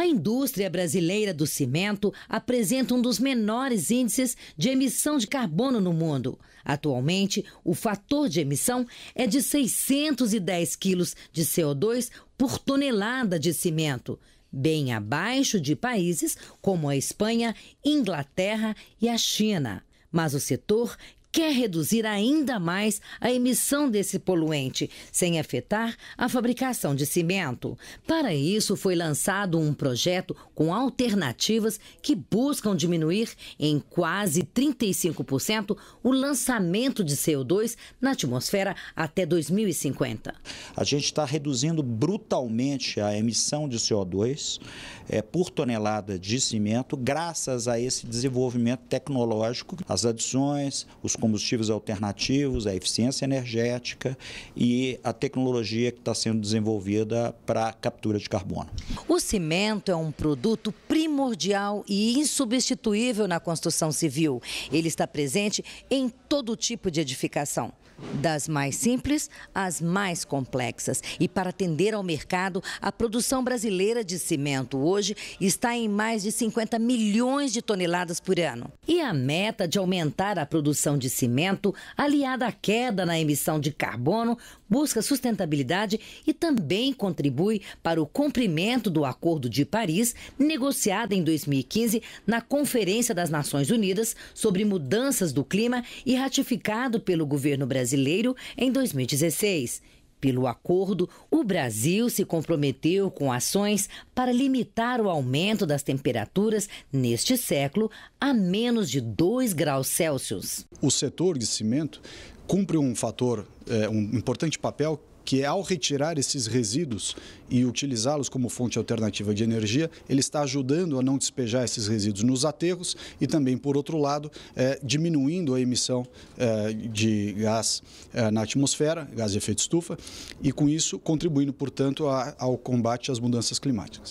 A indústria brasileira do cimento apresenta um dos menores índices de emissão de carbono no mundo. Atualmente, o fator de emissão é de 610 quilos de CO2 por tonelada de cimento, bem abaixo de países como a Espanha, Inglaterra e a China. Mas o setor quer reduzir ainda mais a emissão desse poluente, sem afetar a fabricação de cimento. Para isso, foi lançado um projeto com alternativas que buscam diminuir em quase 35% o lançamento de CO2 na atmosfera até 2050. A gente está reduzindo brutalmente a emissão de CO2 é, por tonelada de cimento, graças a esse desenvolvimento tecnológico, as adições, os combustíveis alternativos, a eficiência energética e a tecnologia que está sendo desenvolvida para a captura de carbono. O cimento é um produto primordial e insubstituível na construção civil. Ele está presente em todo tipo de edificação, das mais simples às mais complexas. E para atender ao mercado, a produção brasileira de cimento hoje está em mais de 50 milhões de toneladas por ano. E a meta de aumentar a produção de cimento, aliada à queda na emissão de carbono, busca sustentabilidade e também contribui para o cumprimento do Acordo de Paris, negociado em 2015 na Conferência das Nações Unidas sobre Mudanças do Clima e ratificado pelo governo brasileiro em 2016. Pelo acordo, o Brasil se comprometeu com ações para limitar o aumento das temperaturas neste século a menos de 2 graus Celsius. O setor de cimento cumpre um fator, é, um importante papel que ao retirar esses resíduos e utilizá-los como fonte alternativa de energia, ele está ajudando a não despejar esses resíduos nos aterros e também, por outro lado, é, diminuindo a emissão é, de gás é, na atmosfera, gás de efeito estufa, e com isso contribuindo, portanto, a, ao combate às mudanças climáticas.